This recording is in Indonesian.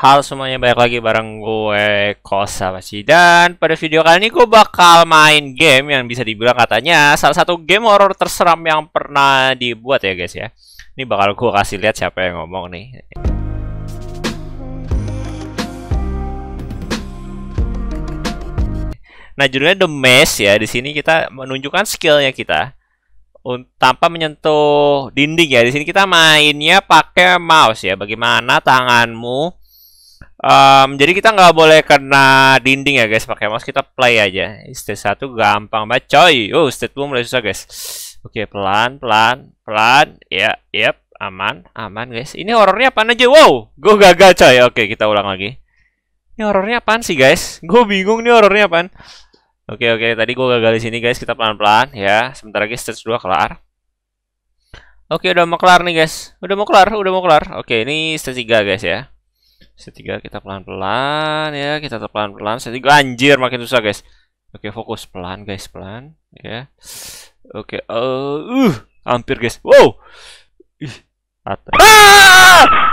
Halo semuanya, balik lagi bareng gue Kosa masih Dan pada video kali ini gue bakal main game yang bisa dibilang katanya Salah satu game horror terseram yang pernah dibuat ya guys ya Ini bakal gue kasih lihat siapa yang ngomong nih Nah judulnya The mess ya. Di sini kita menunjukkan skillnya kita tanpa menyentuh dinding ya. Di sini kita mainnya pakai mouse ya. Bagaimana tanganmu Um, jadi kita nggak boleh kena dinding ya guys pakai mouse kita play aja. Stage satu gampang banget coy. Oh, stage dua mulai susah guys. Oke, okay, pelan pelan pelan. Ya, yeah, yep, aman, aman guys. Ini horornya apa aja? Wow, gue gagal coy. Oke, okay, kita ulang lagi. Ini horornya apa sih guys? Gue bingung nih horornya apa? Oke okay, oke, okay. tadi gue gagal di sini guys. Kita pelan-pelan ya. Sebentar lagi stage dua kelar. Oke, okay, udah mau kelar nih guys. Udah mau kelar, udah mau kelar. Oke, okay, ini stage tiga guys ya. Setiga kita pelan-pelan ya, kita pelan-pelan. Setiga anjir makin susah guys. Oke, fokus pelan guys, pelan ya. Oke, eh uh, uh, hampir guys. Wow. Ih, atas. Ah!